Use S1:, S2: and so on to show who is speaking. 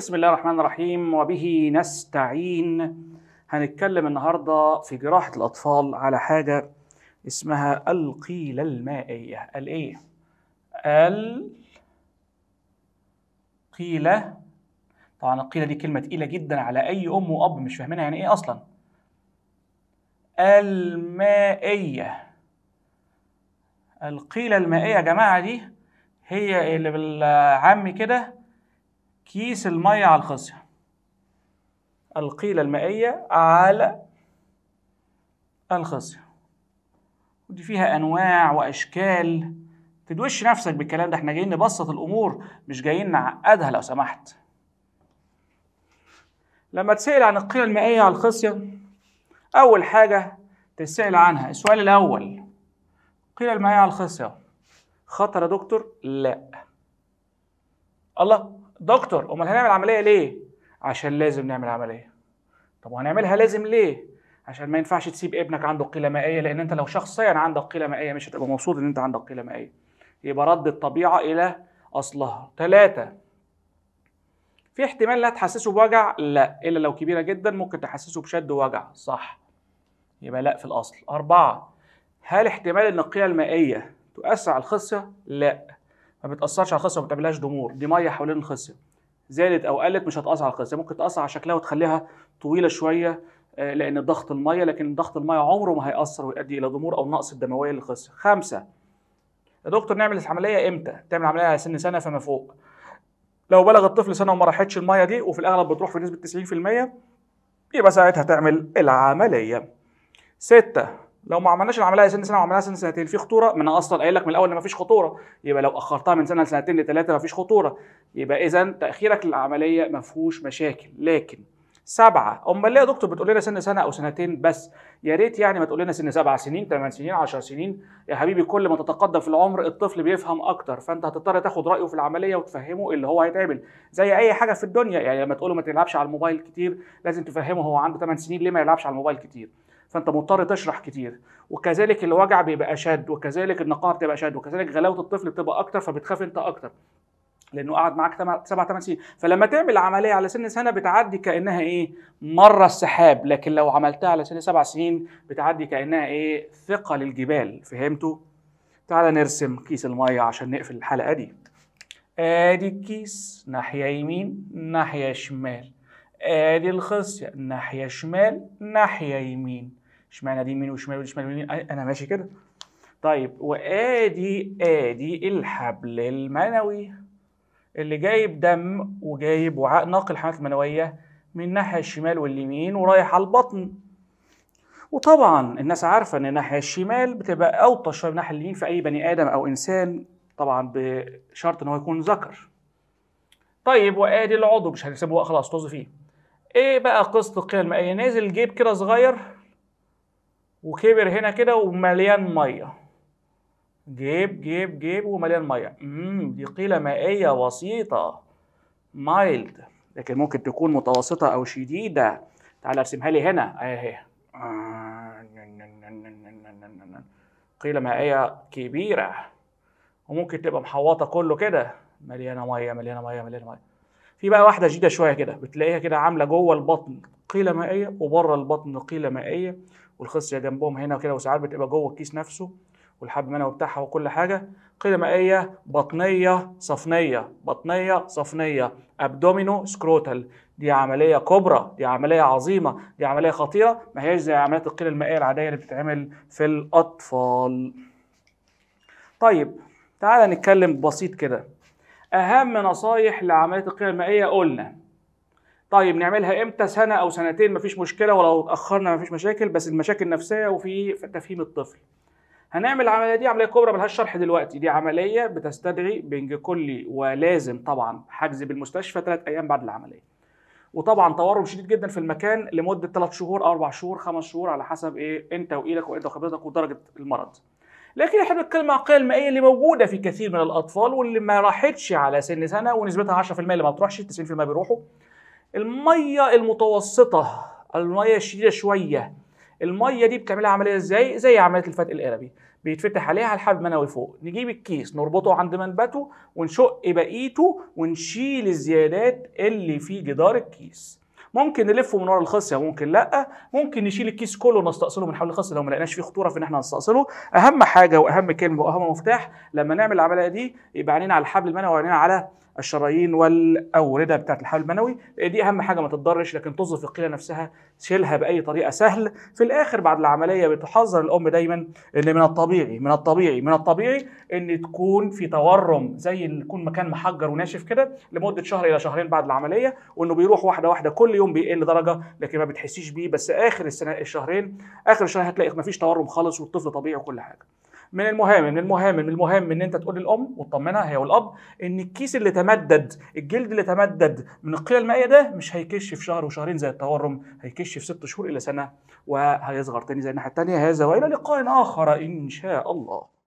S1: بسم الله الرحمن الرحيم وبه نستعين هنتكلم النهارده في جراحه الاطفال على حاجه اسمها القيله المائيه الايه القيله طبعا القيله دي كلمه تقيله جدا على اي ام واب مش فاهمينها يعني ايه اصلا المائيه القيله المائيه يا جماعه دي هي اللي بالعام كده كيس المية على الخصية القيلة المائية على الخصية ودي فيها أنواع وأشكال تدوش نفسك بالكلام ده احنا جايين نبسط الأمور مش جايين نعقدها لو سمحت لما تسأل عن القيلة المائية على الخصية أول حاجة تسأل عنها السؤال الأول القيلة المائية على الخصية خطر يا دكتور؟ لأ الله دكتور امال هنعمل عمليه ليه عشان لازم نعمل عمليه طب وهنعملها لازم ليه عشان ما ينفعش تسيب ابنك عنده قيله مائيه لان انت لو شخصيا عندك قيله مائيه مش هتبقى مبسوط ان انت عندك قيله مائيه يبقى رد الطبيعه الى اصلها ثلاثه في احتمال لا تحسسه بوجع لا الا لو كبيره جدا ممكن تحسسه بشد وجع صح يبقى لا في الاصل اربعه هل احتمال ان القيله المائيه تؤثر على الخصيه لا ما بتاثرش على الخصيه وما بتعملهاش ضمور دي ميه حوالين الخصيه زادت او قلت مش هتاثر على الخصيه ممكن تاثر على شكلها وتخليها طويله شويه آه، لان ضغط الميه لكن ضغط الميه عمره ما هيأثر ويؤدي الى ضمور او نقص الدمويه للخصيه خمسة يا دكتور نعمل العمليه امتى تعمل عمليه على سن سنه فما فوق لو بلغ الطفل سنه وما راحتش الميه دي وفي الاغلب بتروح في نسبه 90% يبقى ساعتها تعمل العمليه ستة لو ما عملناش العمليه سنه سنه وعملناها سنه سنتين في خطوره ما انا اصلا قايل لك من الاول ان مفيش خطوره يبقى لو اخرتها من سنه لسنتين لثلاثه مفيش خطوره يبقى اذا تاخيرك للعمليه ما فيهوش مشاكل لكن سبعة امال ليه يا دكتور بتقول لنا سن سنه او سنتين بس يا ريت يعني ما تقول لنا سن سبع سنين ثمان سنين 10 سنين يا حبيبي كل ما تتقدم في العمر الطفل بيفهم اكتر فانت هتضطر تاخد رايه في العمليه وتفهمه اللي هو هيتعمل زي اي حاجه في الدنيا يعني لما تقول له ما تلعبش على الموبايل كتير لازم تفهمه هو عنده 8 سنين ليه ما يلعبش على الموبايل كتير فانت مضطر تشرح كتير وكذلك الوجع بيبقى اشد وكذلك النقاعه بتبقى اشد وكذلك غلاوه الطفل بتبقى اكتر فبتخاف انت اكتر لانه قعد معاك 7 8 سنين فلما تعمل عمليه على سن سنه بتعدي كانها ايه مره السحاب لكن لو عملتها على سن سبع سنين بتعدي كانها ايه ثقل الجبال فهمتوا تعالى نرسم كيس الميه عشان نقفل الحلقه دي ادي الكيس ناحيه يمين ناحيه شمال ادي الخصيه ناحيه شمال ناحيه يمين اشمعنى دي مين وشمال ودي شمال ويمين انا ماشي كده طيب وادي ادي الحبل المنوي اللي جايب دم وجايب وعاء ناقل الحملات المنويه من الناحيه الشمال واليمين ورايح على البطن وطبعا الناس عارفه ان الناحيه الشمال بتبقى اوطى شويه من الناحيه اليمين في اي بني ادم او انسان طبعا بشرط ان هو يكون ذكر طيب وادي العضو مش هنسيبه خلاص طز فيه ايه بقى قسط القيل المائيه نازل جيب كده صغير وكبر هنا كده ومليان ميه جيب جيب جيب ومليان ميه امم دي قيله مائيه بسيطه مايلد لكن ممكن تكون متوسطه او شديده تعال ارسمها لي هنا اهي قيله مائيه كبيره وممكن تبقى محوطه كله كده مليانه ميه مليانه ميه مليانه ميه في بقى واحده جديده شويه كده بتلاقيها كده عامله جوه البطن قيله مائيه وبره البطن قيله مائيه والخصيه جنبهم هنا وكده وساعات بتبقى جوه الكيس نفسه والحب منوي بتاعها وكل حاجه قيله مائيه بطنيه صفنيه بطنيه صفنيه ابدومينو سكروتال دي عمليه كبرى دي عمليه عظيمه دي عمليه خطيره ما هياش زي عمليات القيل المائيه العاديه اللي بتتعمل في الاطفال طيب تعالى نتكلم بسيط كده اهم نصايح لعمليه القيل المائيه قلنا طيب نعملها امتى سنه او سنتين مفيش مشكله ولو اتاخرنا مفيش مشاكل بس المشاكل نفسيه وفي تفهيم الطفل هنعمل العمليه دي عمليه كبرى ملهاش شرح دلوقتي دي عمليه بتستدعي بنج كلي ولازم طبعا حجز بالمستشفى ثلاث ايام بعد العمليه وطبعا تورم شديد جدا في المكان لمده ثلاث شهور او اربع شهور خمس شهور على حسب ايه انت وايدك وانت وخبرتك ودرجه المرض لكن احنا بنتكلم عن القيل المائيه اللي موجوده في كثير من الاطفال واللي ما راحتش على سن سنه ونسبتها 10% اللي ما بتروحش 90% بيروحوا الميه المتوسطه الميه الشديده شويه الميه دي بتعملها عمليه ازاي زي عمليه الفتق القلبي بيتفتح عليها الحبل منوي فوق نجيب الكيس نربطه عند منبته ونشق بقيته ونشيل الزيادات اللي في جدار الكيس ممكن نلفه من ورا الخصيه ممكن لا ممكن نشيل الكيس كله ونستأصله من حول الخصيه لو ما لقيناش فيه خطوره في ان احنا نستأصله اهم حاجه واهم كلمه واهم مفتاح لما نعمل العمليه دي يبقى عينينا على الحبل المنوي وعينينا على الشرايين والاورده بتاعه الحبل المنوي دي اهم حاجه ما تتضرش لكن تظهر في القيله نفسها شيلها باي طريقه سهل في الاخر بعد العمليه بتحذر الام دايما ان من الطبيعي من الطبيعي من الطبيعي ان تكون في تورم زي اللي يكون مكان محجر وناشف كده لمده شهر الى شهرين بعد العمليه وانه بيروح واحده واحده كل يوم بيقل درجه لكن ما بتحسيش بيه بس اخر السنه الشهرين اخر الشهر هتلاقي مفيش تورم خالص والطفل طبيعي وكل حاجه من المهم من المهم من المهم ان انت تقول للام وتطمنها هي والاب ان الكيس اللي تمدد الجلد اللي تمدد من القيل المائيه ده مش هيكش في شهر وشهرين زي التورم هيكش في ست شهور الى سنه وهيصغر تاني زي الناحيه التانيه هذا والى لقاء اخر ان شاء الله